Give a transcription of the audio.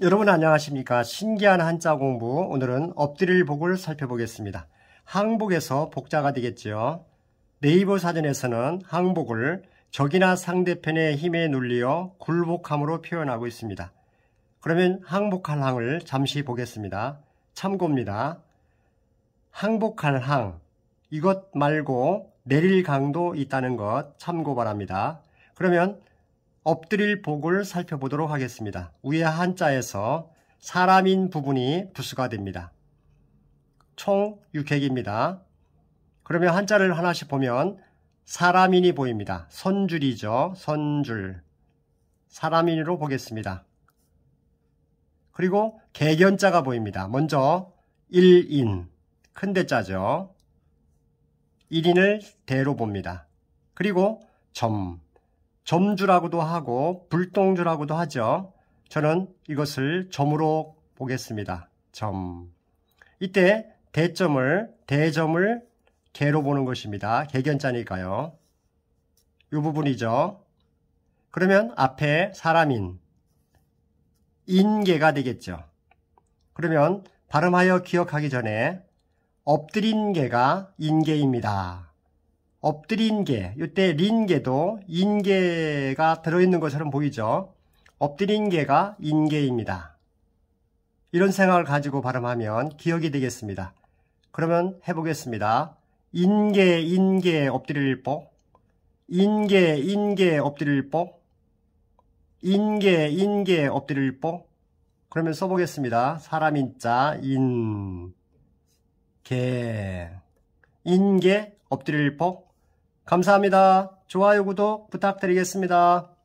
여러분 안녕하십니까 신기한 한자 공부 오늘은 엎드릴 복을 살펴보겠습니다 항복에서 복자가 되겠지요 네이버 사전에서는 항복을 적이나 상대편의 힘에 눌리어 굴복함으로 표현하고 있습니다 그러면 항복할 항을 잠시 보겠습니다 참고입니다 항복할 항 이것 말고 내릴 강도 있다는 것 참고 바랍니다 그러면 엎드릴 복을 살펴보도록 하겠습니다. 위에 한자에서 사람인 부분이 부수가 됩니다. 총 6핵입니다. 그러면 한자를 하나씩 보면 사람인이 보입니다. 선줄이죠. 선줄. 사람인으로 보겠습니다. 그리고 개견자가 보입니다. 먼저 일인, 큰 대자죠. 일인을 대로 봅니다. 그리고 점, 점주라고도 하고 불똥주라고도 하죠. 저는 이것을 점으로 보겠습니다. 점. 이때 대점을 대점을 개로 보는 것입니다. 개견자니까요. 이 부분이죠. 그러면 앞에 사람인 인계가 되겠죠. 그러면 발음하여 기억하기 전에 엎드린 개가 인계입니다. 엎드린 게, 이때 린게도 인게가 들어있는 것처럼 보이죠. 엎드린 게가 인게입니다. 이런 생각을 가지고 발음하면 기억이 되겠습니다. 그러면 해보겠습니다. 인게 인게 엎드릴 뽀 인게 인게 엎드릴 뽀 인게 인게 엎드릴 뽀 그러면 써보겠습니다. 사람 인자 인게 인게 엎드릴 뽀 감사합니다. 좋아요, 구독 부탁드리겠습니다.